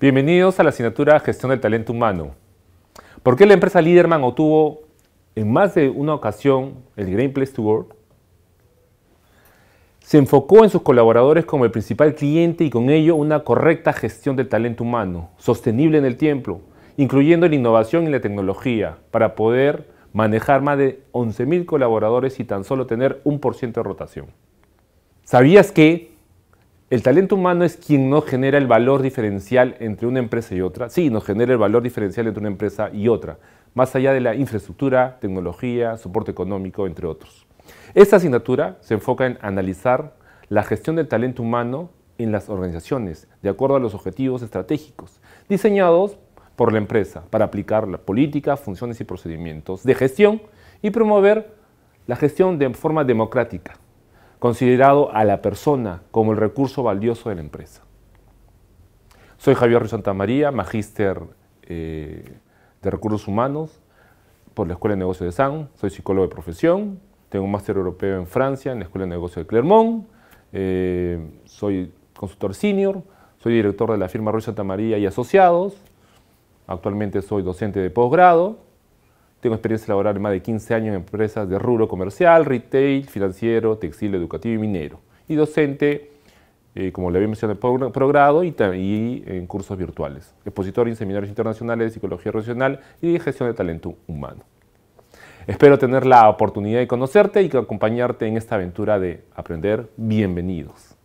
Bienvenidos a la asignatura Gestión del Talento Humano. ¿Por qué la empresa Liderman obtuvo en más de una ocasión el Green Place to Work? Se enfocó en sus colaboradores como el principal cliente y con ello una correcta gestión del talento humano, sostenible en el tiempo, incluyendo la innovación y la tecnología, para poder manejar más de 11.000 colaboradores y tan solo tener un por ciento de rotación. ¿Sabías que el talento humano es quien no genera el valor diferencial entre una empresa y otra. Sí, nos genera el valor diferencial entre una empresa y otra, más allá de la infraestructura, tecnología, soporte económico, entre otros. Esta asignatura se enfoca en analizar la gestión del talento humano en las organizaciones, de acuerdo a los objetivos estratégicos, diseñados por la empresa para aplicar las políticas, funciones y procedimientos de gestión y promover la gestión de forma democrática, considerado a la persona como el recurso valioso de la empresa. Soy Javier Ruiz Santamaría, magíster eh, de Recursos Humanos por la Escuela de Negocios de San. Soy psicólogo de profesión, tengo un máster europeo en Francia en la Escuela de Negocios de Clermont. Eh, soy consultor senior, soy director de la firma Ruiz Santamaría y Asociados. Actualmente soy docente de posgrado tengo experiencia laboral de más de 15 años en empresas de rubro comercial, retail, financiero, textil, educativo y minero. Y docente, eh, como le había mencionado, en progrado y, en cursos virtuales. Expositor en seminarios internacionales de psicología regional y de gestión de talento humano. Espero tener la oportunidad de conocerte y acompañarte en esta aventura de aprender. Bienvenidos.